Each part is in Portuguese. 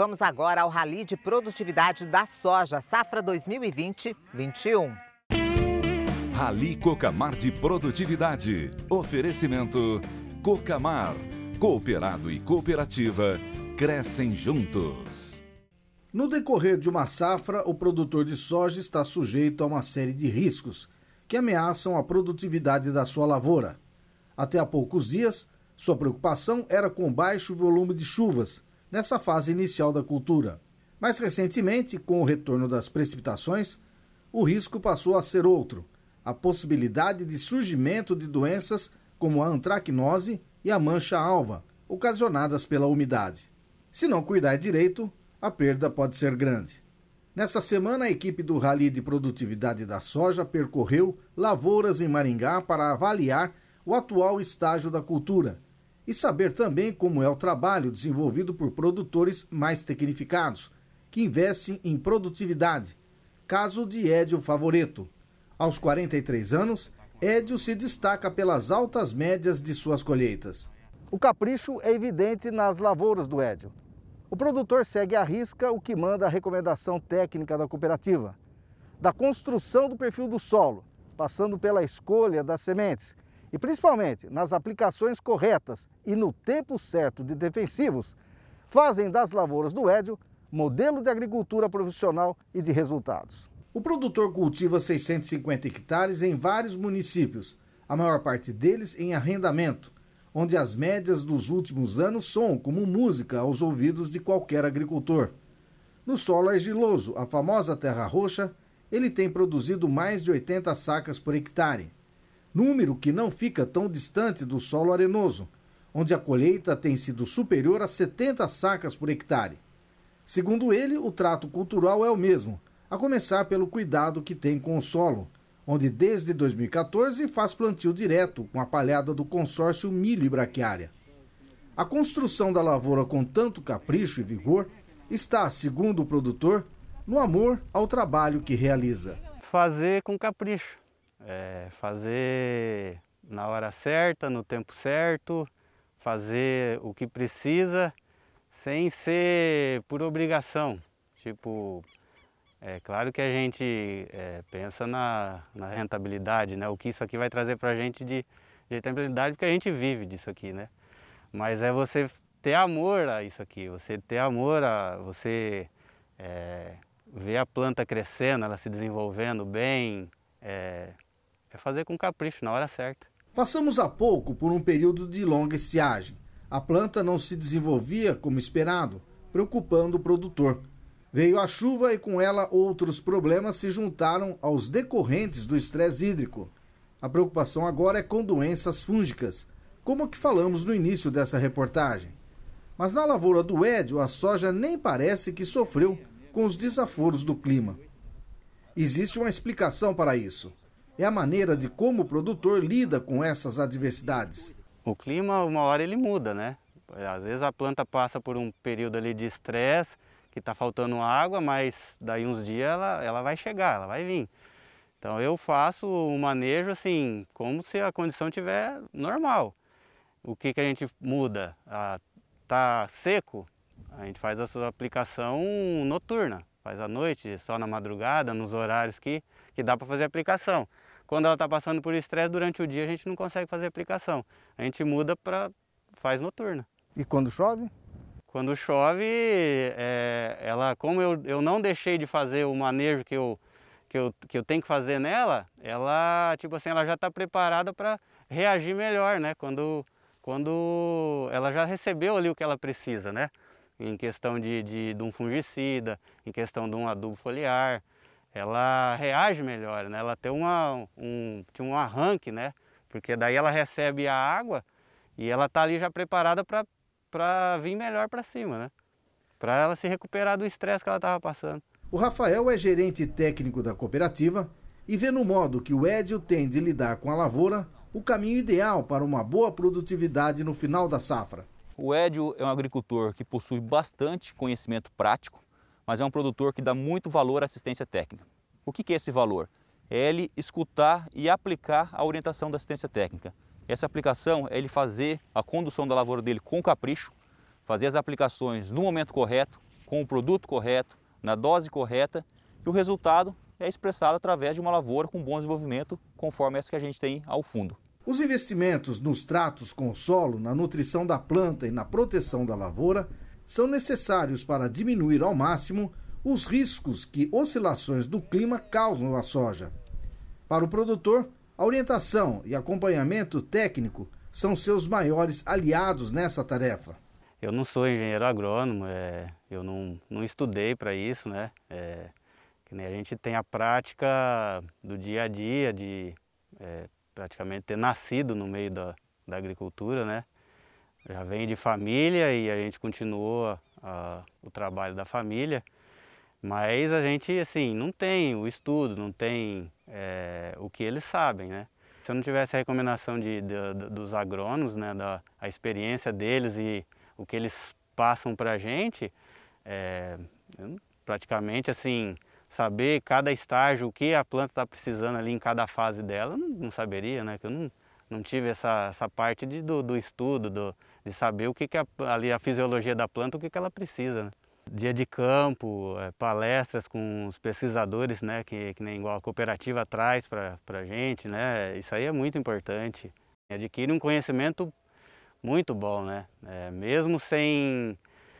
vamos agora ao Rally de Produtividade da Soja, safra 2020-21. Rally Cocamar de Produtividade. Oferecimento Cocamar. Cooperado e cooperativa crescem juntos. No decorrer de uma safra, o produtor de soja está sujeito a uma série de riscos que ameaçam a produtividade da sua lavoura. Até há poucos dias, sua preocupação era com baixo volume de chuvas nessa fase inicial da cultura. Mais recentemente, com o retorno das precipitações, o risco passou a ser outro: a possibilidade de surgimento de doenças como a antracnose e a mancha alva, ocasionadas pela umidade. Se não cuidar direito, a perda pode ser grande. Nessa semana, a equipe do Rally de Produtividade da Soja percorreu lavouras em Maringá para avaliar o atual estágio da cultura e saber também como é o trabalho desenvolvido por produtores mais tecnificados, que investem em produtividade. Caso de Édio Favoreto. Aos 43 anos, Édio se destaca pelas altas médias de suas colheitas. O capricho é evidente nas lavouras do Édio. O produtor segue à risca o que manda a recomendação técnica da cooperativa. Da construção do perfil do solo, passando pela escolha das sementes, e principalmente nas aplicações corretas e no tempo certo de defensivos, fazem das lavouras do Édio modelo de agricultura profissional e de resultados. O produtor cultiva 650 hectares em vários municípios, a maior parte deles em arrendamento, onde as médias dos últimos anos são como música aos ouvidos de qualquer agricultor. No solo argiloso, a famosa terra roxa, ele tem produzido mais de 80 sacas por hectare número que não fica tão distante do solo arenoso, onde a colheita tem sido superior a 70 sacas por hectare. Segundo ele, o trato cultural é o mesmo, a começar pelo cuidado que tem com o solo, onde desde 2014 faz plantio direto com a palhada do consórcio Milho e Braquiária. A construção da lavoura com tanto capricho e vigor está, segundo o produtor, no amor ao trabalho que realiza. Fazer com capricho, é fazer na hora certa, no tempo certo, fazer o que precisa sem ser por obrigação. Tipo, é claro que a gente é, pensa na, na, rentabilidade, né? O que isso aqui vai trazer para a gente de, de rentabilidade, porque a gente vive disso aqui, né? Mas é você ter amor a isso aqui, você ter amor a você é, ver a planta crescendo, ela se desenvolvendo bem, é, é fazer com capricho, na hora certa. Passamos há pouco por um período de longa estiagem. A planta não se desenvolvia como esperado, preocupando o produtor. Veio a chuva e com ela outros problemas se juntaram aos decorrentes do estresse hídrico. A preocupação agora é com doenças fúngicas, como o que falamos no início dessa reportagem. Mas na lavoura do Édio, a soja nem parece que sofreu com os desaforos do clima. Existe uma explicação para isso é a maneira de como o produtor lida com essas adversidades. O clima, uma hora ele muda, né? Às vezes a planta passa por um período ali de estresse, que está faltando água, mas daí uns dias ela, ela vai chegar, ela vai vir. Então eu faço o manejo assim, como se a condição tiver normal. O que, que a gente muda? Ah, tá seco, a gente faz a sua aplicação noturna, faz à noite, só na madrugada, nos horários que, que dá para fazer a aplicação. Quando ela está passando por estresse durante o dia, a gente não consegue fazer aplicação. A gente muda para faz noturna. E quando chove? Quando chove, é, ela, como eu, eu não deixei de fazer o manejo que eu, que, eu, que eu tenho que fazer nela, ela tipo assim, ela já está preparada para reagir melhor, né? Quando, quando ela já recebeu ali o que ela precisa, né? Em questão de, de, de um fungicida, em questão de um adubo foliar, ela reage melhor, né? ela tem, uma, um, tem um arranque, né? porque daí ela recebe a água e ela está ali já preparada para vir melhor para cima, né? para ela se recuperar do estresse que ela estava passando. O Rafael é gerente técnico da cooperativa e vê no modo que o Edio tem de lidar com a lavoura o caminho ideal para uma boa produtividade no final da safra. O Edio é um agricultor que possui bastante conhecimento prático mas é um produtor que dá muito valor à assistência técnica. O que é esse valor? É ele escutar e aplicar a orientação da assistência técnica. Essa aplicação é ele fazer a condução da lavoura dele com capricho, fazer as aplicações no momento correto, com o produto correto, na dose correta, e o resultado é expressado através de uma lavoura com bom desenvolvimento, conforme essa que a gente tem ao fundo. Os investimentos nos tratos com o solo, na nutrição da planta e na proteção da lavoura são necessários para diminuir ao máximo os riscos que oscilações do clima causam à soja. Para o produtor, a orientação e acompanhamento técnico são seus maiores aliados nessa tarefa. Eu não sou engenheiro agrônomo, é, eu não, não estudei para isso, né? É, a gente tem a prática do dia a dia, de é, praticamente ter nascido no meio da, da agricultura, né? já vem de família e a gente continuou o trabalho da família, mas a gente assim não tem o estudo, não tem é, o que eles sabem, né? Se eu não tivesse a recomendação de, de, de dos agrônomos, né, da a experiência deles e o que eles passam para a gente, é, praticamente assim saber cada estágio o que a planta está precisando ali em cada fase dela, eu não, não saberia, né? Que eu não, não tive essa, essa parte de, do, do estudo, do, de saber o que, que a, ali a fisiologia da planta, o que, que ela precisa. Né? Dia de campo, é, palestras com os pesquisadores, né, que, que nem igual a cooperativa traz para a gente, né, isso aí é muito importante. Adquire um conhecimento muito bom, né, é, mesmo sem,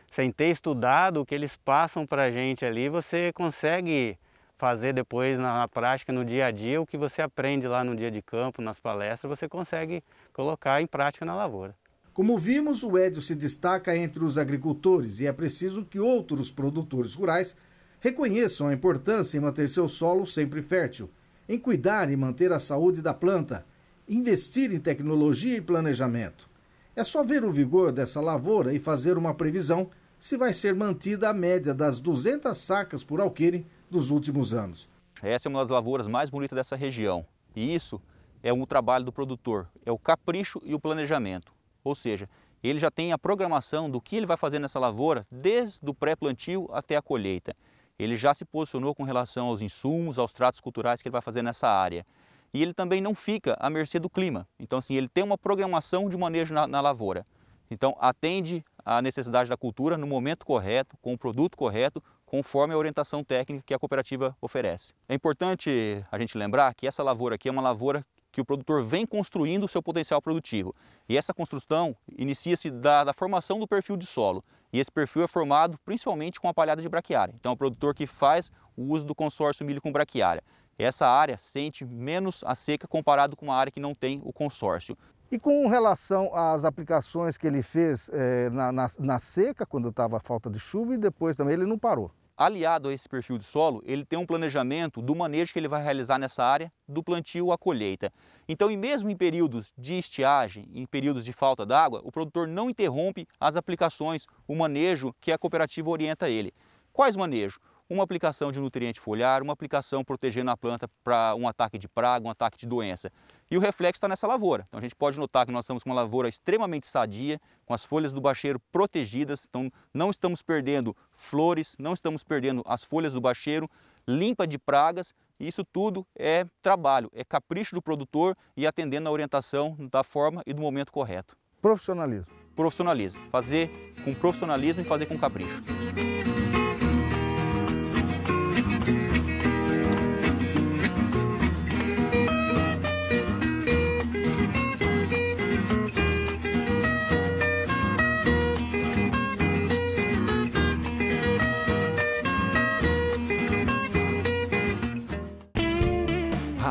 sem ter estudado o que eles passam para a gente ali, você consegue fazer depois na, prática, no dia a dia, o que você aprende lá no dia de campo, nas palestras, você consegue colocar em prática na lavoura. Como vimos, o Edio se destaca entre os agricultores e é preciso que outros produtores rurais reconheçam a importância em manter seu solo sempre fértil, em cuidar e manter a saúde da planta, investir em tecnologia e planejamento. É só ver o vigor dessa lavoura e fazer uma previsão se vai ser mantida a média das 200 sacas por alqueire dos últimos anos. Essa é uma das lavouras mais bonitas dessa região. E isso é um trabalho do produtor, é o capricho e o planejamento. Ou seja, ele já tem a programação do que ele vai fazer nessa lavoura desde o pré-plantio até a colheita. Ele já se posicionou com relação aos insumos, aos tratos culturais que ele vai fazer nessa área. E ele também não fica à mercê do clima. Então, assim, ele tem uma programação de manejo na, na lavoura. Então, atende à necessidade da cultura no momento correto, com o produto correto, conforme a orientação técnica que a cooperativa oferece. É importante a gente lembrar que essa lavoura aqui é uma lavoura que o produtor vem construindo o seu potencial produtivo. E essa construção inicia-se da, da, formação do perfil de solo. E esse perfil é formado principalmente com a palhada de braquiária. Então, é o produtor que faz o uso do consórcio milho com braquiária. Essa área sente menos a seca comparado com uma área que não tem o consórcio. E com relação às aplicações que ele fez é, na, na, na seca, quando estava falta de chuva, e depois também ele não parou? aliado a esse perfil de solo, ele tem um planejamento do manejo que ele vai realizar nessa área, do plantio à colheita. Então, e mesmo em períodos de estiagem, em períodos de falta d'água, o produtor não interrompe as aplicações, o manejo que a cooperativa orienta ele. Quais manejo? Uma aplicação de nutriente foliar, uma aplicação protegendo a planta para um ataque de praga, um ataque de doença. E o reflexo está nessa lavoura. Então a gente pode notar que nós estamos com uma lavoura extremamente sadia, com as folhas do bacheiro protegidas, então não estamos perdendo flores, não estamos perdendo as folhas do bacheiro, limpa de pragas, e isso tudo é trabalho, é capricho do produtor e atendendo a orientação da forma e do momento correto. Profissionalismo. Profissionalismo. Fazer com profissionalismo e fazer com capricho.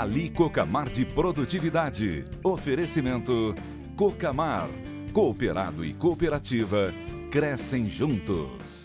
Ali Cocamar de Produtividade. Oferecimento Cocamar. Cooperado e cooperativa crescem juntos.